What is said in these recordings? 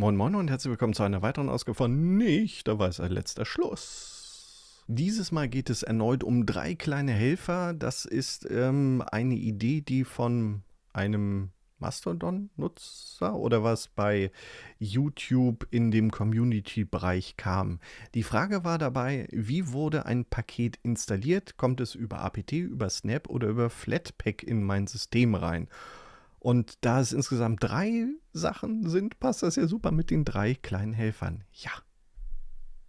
Moin Moin und herzlich willkommen zu einer weiteren Ausgabe von Nicht, da weiß ein letzter Schluss. Dieses Mal geht es erneut um drei kleine Helfer. Das ist ähm, eine Idee, die von einem Mastodon-Nutzer oder was bei YouTube in dem Community-Bereich kam. Die Frage war dabei, wie wurde ein Paket installiert? Kommt es über APT, über Snap oder über Flatpak in mein System rein? Und da es insgesamt drei Sachen sind, passt das ja super mit den drei kleinen Helfern. Ja.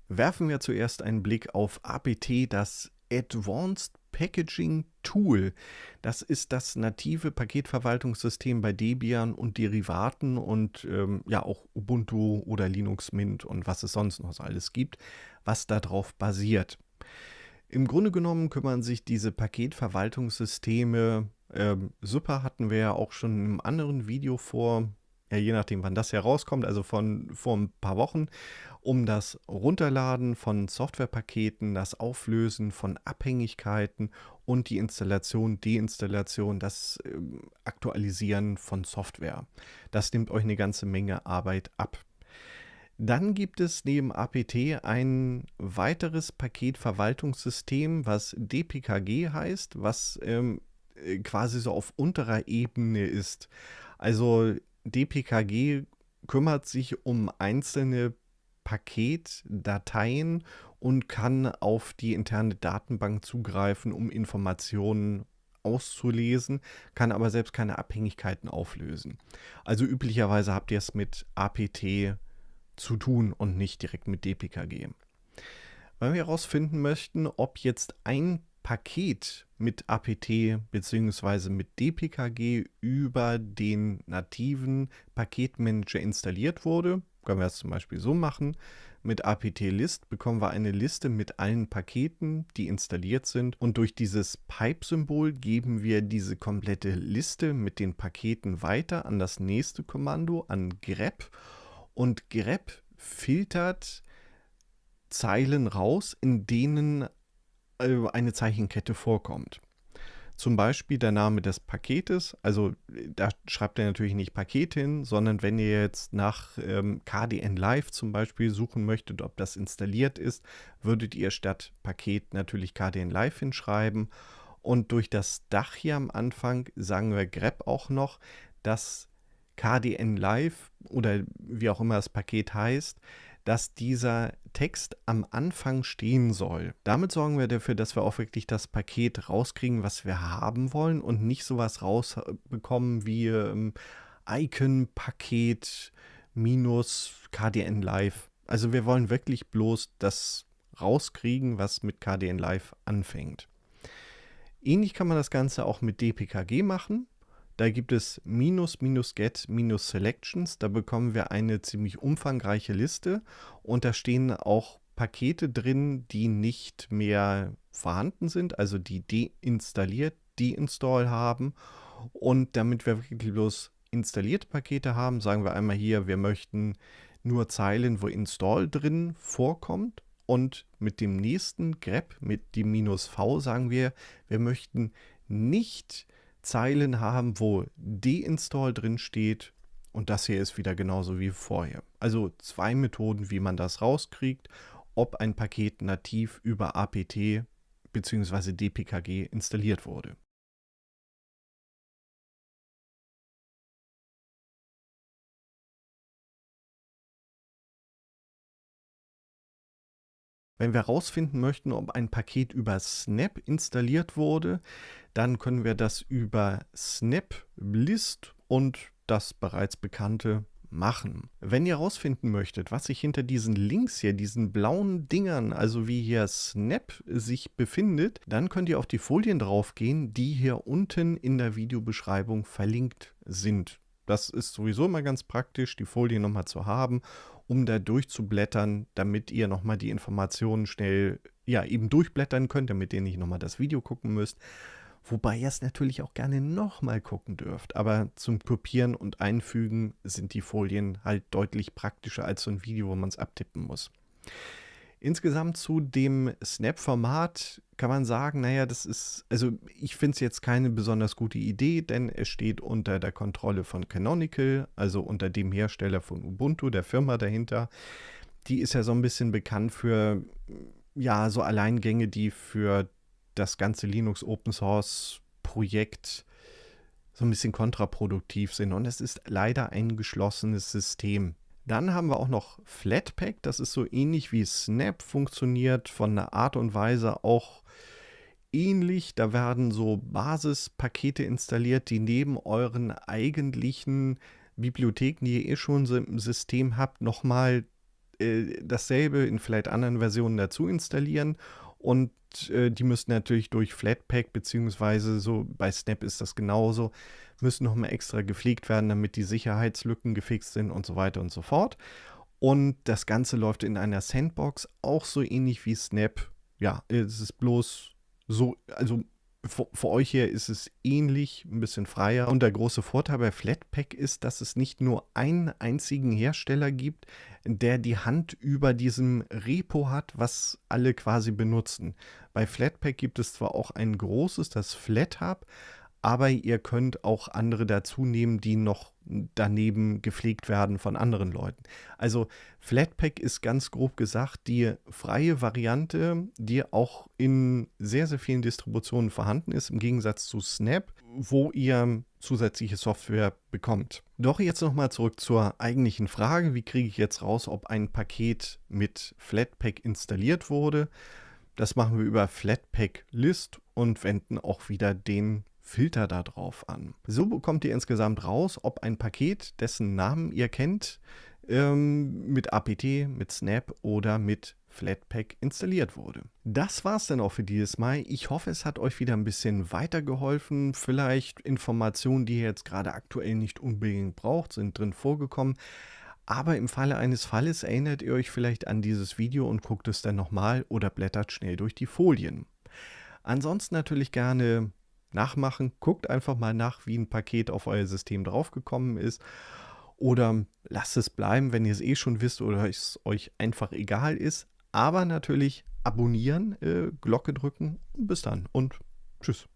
Werfen wir zuerst einen Blick auf APT, das Advanced Packaging Tool. Das ist das native Paketverwaltungssystem bei Debian und Derivaten und ähm, ja auch Ubuntu oder Linux Mint und was es sonst noch alles gibt, was darauf basiert. Im Grunde genommen kümmern sich diese Paketverwaltungssysteme ähm, Super hatten wir ja auch schon im anderen Video vor, ja, je nachdem, wann das herauskommt, also von vor ein paar Wochen, um das Runterladen von Softwarepaketen, das Auflösen von Abhängigkeiten und die Installation, Deinstallation, das äh, Aktualisieren von Software. Das nimmt euch eine ganze Menge Arbeit ab. Dann gibt es neben APT ein weiteres Paketverwaltungssystem, was DPKG heißt, was ähm, äh, quasi so auf unterer Ebene ist. Also DPKG kümmert sich um einzelne Paketdateien und kann auf die interne Datenbank zugreifen, um Informationen auszulesen, kann aber selbst keine Abhängigkeiten auflösen. Also üblicherweise habt ihr es mit APT zu tun und nicht direkt mit DPKG. Wenn wir herausfinden möchten, ob jetzt ein Paket mit APT bzw. mit DPKG über den nativen Paketmanager installiert wurde. Können wir es zum Beispiel so machen. Mit apt-list bekommen wir eine Liste mit allen Paketen, die installiert sind. Und durch dieses Pipe-Symbol geben wir diese komplette Liste mit den Paketen weiter an das nächste Kommando, an grep. Und grep filtert Zeilen raus, in denen äh, eine Zeichenkette vorkommt. Zum Beispiel der Name des Paketes, also äh, da schreibt er natürlich nicht Paket hin, sondern wenn ihr jetzt nach ähm, KDN Live zum Beispiel suchen möchtet, ob das installiert ist, würdet ihr statt Paket natürlich KDN Live hinschreiben. Und durch das Dach hier am Anfang sagen wir grep auch noch, dass KDN Live oder wie auch immer das Paket heißt, dass dieser Text am Anfang stehen soll. Damit sorgen wir dafür, dass wir auch wirklich das Paket rauskriegen, was wir haben wollen und nicht sowas rausbekommen wie ähm, Icon-Paket minus KDN Live. Also wir wollen wirklich bloß das rauskriegen, was mit KDN Live anfängt. Ähnlich kann man das Ganze auch mit DPKG machen. Da gibt es minus, minus get, minus selections. Da bekommen wir eine ziemlich umfangreiche Liste und da stehen auch Pakete drin, die nicht mehr vorhanden sind, also die deinstalliert, deinstall haben. Und damit wir wirklich bloß installierte Pakete haben, sagen wir einmal hier, wir möchten nur Zeilen, wo install drin vorkommt. Und mit dem nächsten grep, mit dem minus v, sagen wir, wir möchten nicht Zeilen haben, wo deinstall drin steht und das hier ist wieder genauso wie vorher. Also zwei Methoden, wie man das rauskriegt, ob ein Paket nativ über apt bzw. dpkg installiert wurde. Wenn wir herausfinden möchten, ob ein Paket über Snap installiert wurde, dann können wir das über Snap List und das bereits bekannte machen. Wenn ihr herausfinden möchtet, was sich hinter diesen Links hier, diesen blauen Dingern, also wie hier Snap sich befindet, dann könnt ihr auf die Folien draufgehen, die hier unten in der Videobeschreibung verlinkt sind. Das ist sowieso immer ganz praktisch, die Folien nochmal zu haben um da durchzublättern, damit ihr nochmal die Informationen schnell, ja, eben durchblättern könnt, damit ihr nicht nochmal das Video gucken müsst. Wobei ihr es natürlich auch gerne nochmal gucken dürft. Aber zum Kopieren und Einfügen sind die Folien halt deutlich praktischer als so ein Video, wo man es abtippen muss. Insgesamt zu dem Snap-Format kann man sagen, naja, das ist, also ich finde es jetzt keine besonders gute Idee, denn es steht unter der Kontrolle von Canonical, also unter dem Hersteller von Ubuntu, der Firma dahinter. Die ist ja so ein bisschen bekannt für, ja, so Alleingänge, die für das ganze Linux Open Source Projekt so ein bisschen kontraproduktiv sind. Und es ist leider ein geschlossenes System. Dann haben wir auch noch Flatpak, das ist so ähnlich wie Snap, funktioniert von der Art und Weise auch ähnlich. Da werden so Basispakete installiert, die neben euren eigentlichen Bibliotheken, die ihr eh schon im System habt, nochmal äh, dasselbe in vielleicht anderen Versionen dazu installieren und äh, die müssten natürlich durch Flatpak, beziehungsweise so bei Snap ist das genauso, müssen nochmal extra gepflegt werden, damit die Sicherheitslücken gefixt sind und so weiter und so fort. Und das Ganze läuft in einer Sandbox, auch so ähnlich wie Snap. Ja, es ist bloß so, also für, für, euch hier ist es ähnlich, ein bisschen freier. Und der große Vorteil bei Flatpak ist, dass es nicht nur einen einzigen Hersteller gibt, der die Hand über diesem Repo hat, was alle quasi benutzen. Bei Flatpak gibt es zwar auch ein großes, das FlatHub, aber ihr könnt auch andere dazu nehmen, die noch daneben gepflegt werden von anderen Leuten. Also Flatpak ist ganz grob gesagt die freie Variante, die auch in sehr, sehr vielen Distributionen vorhanden ist, im Gegensatz zu Snap, wo ihr zusätzliche Software bekommt. Doch jetzt nochmal zurück zur eigentlichen Frage, wie kriege ich jetzt raus, ob ein Paket mit Flatpak installiert wurde. Das machen wir über Flatpak List und wenden auch wieder den Filter darauf an. So bekommt ihr insgesamt raus, ob ein Paket, dessen Namen ihr kennt, ähm, mit APT, mit Snap oder mit Flatpak installiert wurde. Das war's dann auch für dieses Mal. Ich hoffe, es hat euch wieder ein bisschen weitergeholfen. Vielleicht Informationen, die ihr jetzt gerade aktuell nicht unbedingt braucht, sind drin vorgekommen. Aber im Falle eines Falles erinnert ihr euch vielleicht an dieses Video und guckt es dann nochmal oder blättert schnell durch die Folien. Ansonsten natürlich gerne nachmachen. Guckt einfach mal nach, wie ein Paket auf euer System draufgekommen ist. Oder lasst es bleiben, wenn ihr es eh schon wisst oder es euch einfach egal ist. Aber natürlich abonnieren, äh, Glocke drücken. Bis dann und tschüss.